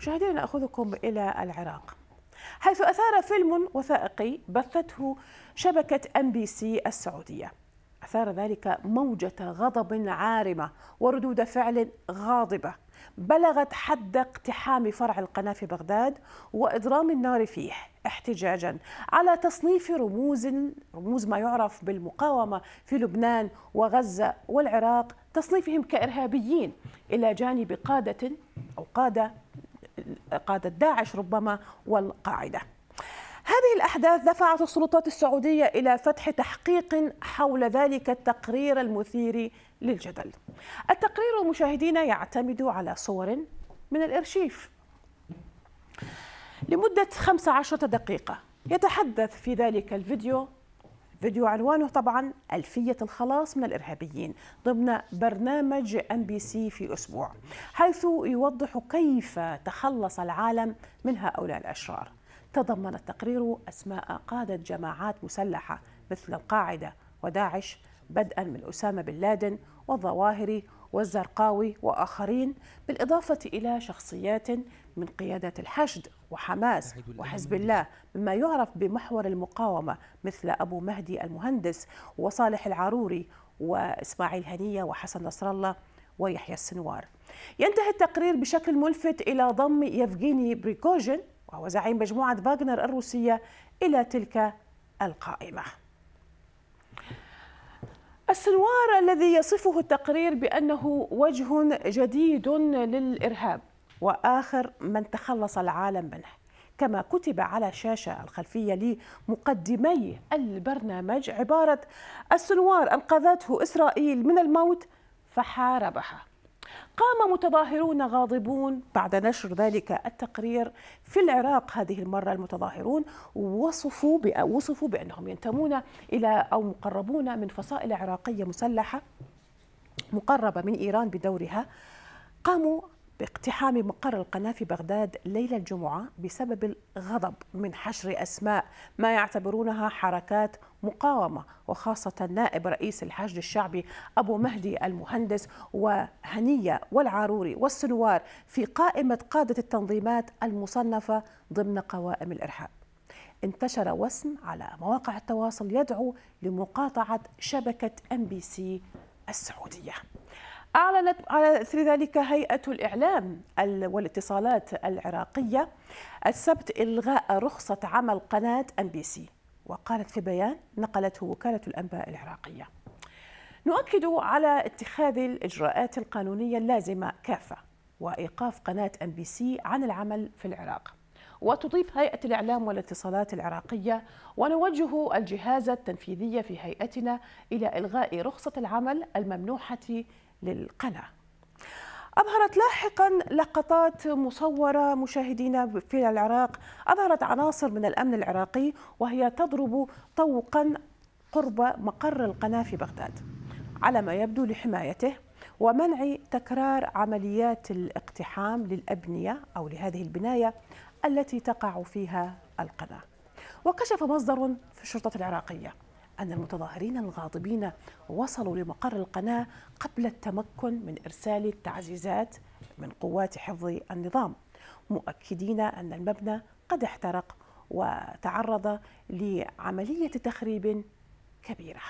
مشاهدينا ناخذكم الى العراق حيث اثار فيلم وثائقي بثته شبكه ام بي سي السعوديه اثار ذلك موجه غضب عارمه وردود فعل غاضبه بلغت حد اقتحام فرع القناه في بغداد واضرام النار فيه احتجاجا على تصنيف رموز رموز ما يعرف بالمقاومه في لبنان وغزه والعراق تصنيفهم كارهابيين الى جانب قاده او قاده قادة داعش ربما والقاعدة هذه الأحداث دفعت السلطات السعودية إلى فتح تحقيق حول ذلك التقرير المثير للجدل التقرير مشاهدينا يعتمد على صور من الإرشيف لمدة 15 دقيقة يتحدث في ذلك الفيديو فيديو عنوانه طبعا ألفية الخلاص من الإرهابيين ضمن برنامج أم بي سي في أسبوع حيث يوضح كيف تخلص العالم من هؤلاء الأشرار تضمن التقرير أسماء قادة جماعات مسلحة مثل القاعدة وداعش بدءا من أسامة بن لادن والظواهري والزرقاوي وآخرين بالإضافة إلى شخصيات من قيادة الحشد وحماس وحزب الله مما يعرف بمحور المقاومة مثل أبو مهدي المهندس وصالح العروري وإسماعيل هنية وحسن نصر الله ويحيى السنوار ينتهي التقرير بشكل ملفت إلى ضم يفغيني بريكوجين وهو زعيم مجموعة فاغنر الروسية إلى تلك القائمة السنوار الذي يصفه التقرير بأنه وجه جديد للإرهاب وآخر من تخلص العالم منه كما كتب على الشاشة الخلفية لمقدمي البرنامج عبارة السنوار أنقذته إسرائيل من الموت فحاربها قام متظاهرون غاضبون بعد نشر ذلك التقرير في العراق هذه المرة المتظاهرون وصفوا وصفوا بأنهم ينتمون إلى أو مقربون من فصائل عراقية مسلحة مقربة من إيران بدورها قاموا باقتحام مقر القناة في بغداد ليلة الجمعة بسبب الغضب من حشر أسماء ما يعتبرونها حركات مقاومة وخاصة نائب رئيس الحشد الشعبي أبو مهدي المهندس وهنية والعاروري والسنوار في قائمة قادة التنظيمات المصنفة ضمن قوائم الإرهاب انتشر وسم على مواقع التواصل يدعو لمقاطعة شبكة ام بي سي السعوديه أعلنت على إثر ذلك هيئة الإعلام والاتصالات العراقية السبت إلغاء رخصة عمل قناة أم بي سي وقالت في بيان نقلته وكالة الأنباء العراقية نؤكد على اتخاذ الإجراءات القانونية اللازمة كافة وإيقاف قناة أم بي سي عن العمل في العراق وتضيف هيئة الإعلام والاتصالات العراقية ونوجه الجهاز التنفيذي في هيئتنا إلى إلغاء رخصة العمل الممنوحة للقلعة أظهرت لاحقا لقطات مصورة مشاهدينا في العراق أظهرت عناصر من الأمن العراقي وهي تضرب طوقا قرب مقر القناة في بغداد على ما يبدو لحمايته ومنع تكرار عمليات الاقتحام للأبنية أو لهذه البناية التي تقع فيها القناة وكشف مصدر في الشرطة العراقية أن المتظاهرين الغاضبين وصلوا لمقر القناة قبل التمكن من إرسال التعزيزات من قوات حفظ النظام مؤكدين أن المبنى قد احترق وتعرض لعملية تخريب كبيرة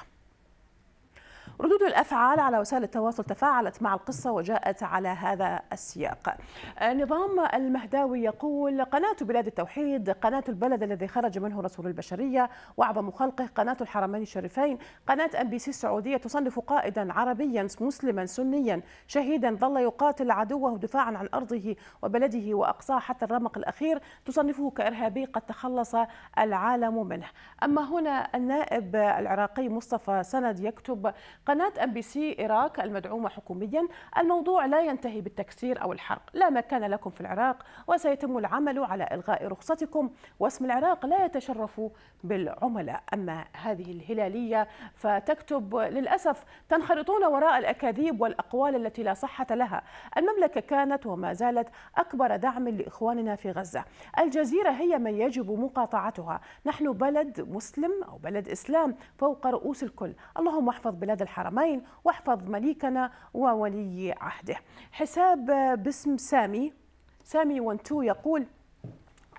ردود الأفعال على وسائل التواصل تفاعلت مع القصة وجاءت على هذا السياق آه، نظام المهداوي يقول قناة بلاد التوحيد قناة البلد الذي خرج منه رسول البشرية وأعظم خلقه قناة الحرمين الشريفين قناة أم بي سي السعودية تصنف قائدا عربيا مسلما سنيا شهيدا ظل يقاتل عدوه دفاعا عن أرضه وبلده وأقصاه حتى الرمق الأخير تصنفه كإرهابي قد تخلص العالم منه أما هنا النائب العراقي مصطفى سند يكتب قناة ام بي سي إيراك المدعومة حكوميا الموضوع لا ينتهي بالتكسير أو الحرق لا مكان لكم في العراق وسيتم العمل على إلغاء رخصتكم واسم العراق لا يتشرف بالعملاء أما هذه الهلالية فتكتب للأسف تنخرطون وراء الأكاذيب والأقوال التي لا صحة لها المملكة كانت وما زالت أكبر دعم لإخواننا في غزة الجزيرة هي من يجب مقاطعتها نحن بلد مسلم أو بلد إسلام فوق رؤوس الكل اللهم احفظ بلاد الحرمين واحفظ مليكنا وولي عهده حساب باسم سامي سامي وانتو يقول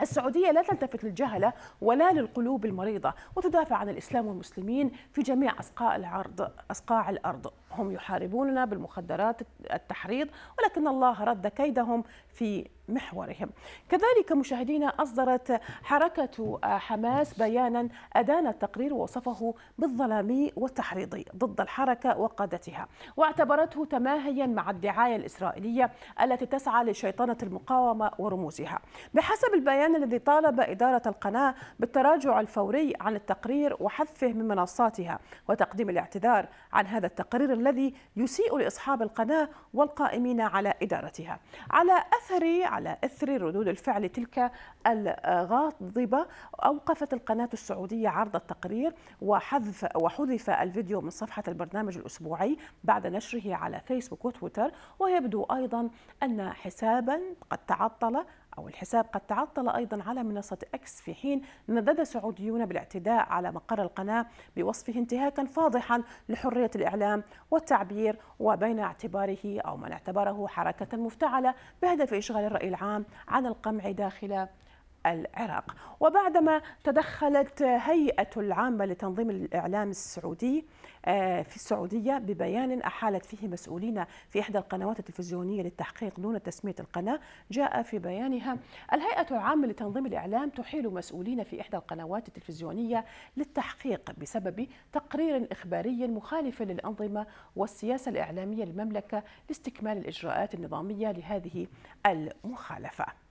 السعودية لا تلتفت للجهلة ولا للقلوب المريضة وتدافع عن الإسلام والمسلمين في جميع أصقاع أصقاع الأرض هم يحاربوننا بالمخدرات التحريض ولكن الله رد كيدهم في محورهم كذلك مشاهدينا أصدرت حركة حماس بيانا أدان التقرير ووصفه بالظلامي والتحريضي ضد الحركة وقادتها واعتبرته تماهيا مع الدعاية الإسرائيلية التي تسعى لشيطنة المقاومة ورموزها بحسب البيان الذي طالب إدارة القناة بالتراجع الفوري عن التقرير وحذفه من منصاتها وتقديم الاعتذار عن هذا التقرير الذي يسيء لأصحاب القناة والقائمين على إدارتها على أثر على إثر ردود الفعل تلك الغاضبة أوقفت القناة السعودية عرض التقرير وحذف وحذف الفيديو من صفحة البرنامج الأسبوعي بعد نشره على فيسبوك وتويتر ويبدو أيضا أن حسابا قد تعطل أو الحساب قد تعطل أيضا على منصة أكس في حين ندد سعوديون بالاعتداء على مقر القناة بوصفه انتهاكا فاضحا لحرية الإعلام والتعبير وبين اعتباره أو من اعتبره حركة مفتعلة بهدف إشغال الرأي العام عن القمع داخل العراق وبعدما تدخلت هيئة العامة لتنظيم الإعلام السعودي آه، في السعودية ببيان أحالت فيه مسؤولين في إحدى القنوات التلفزيونية للتحقيق دون تسمية القناة جاء في بيانها الهيئة العامة لتنظيم الإعلام تحيل مسؤولين في إحدى القنوات التلفزيونية للتحقيق بسبب تقرير إخباري مخالف للأنظمة والسياسة الإعلامية للمملكة لاستكمال الإجراءات النظامية لهذه المخالفة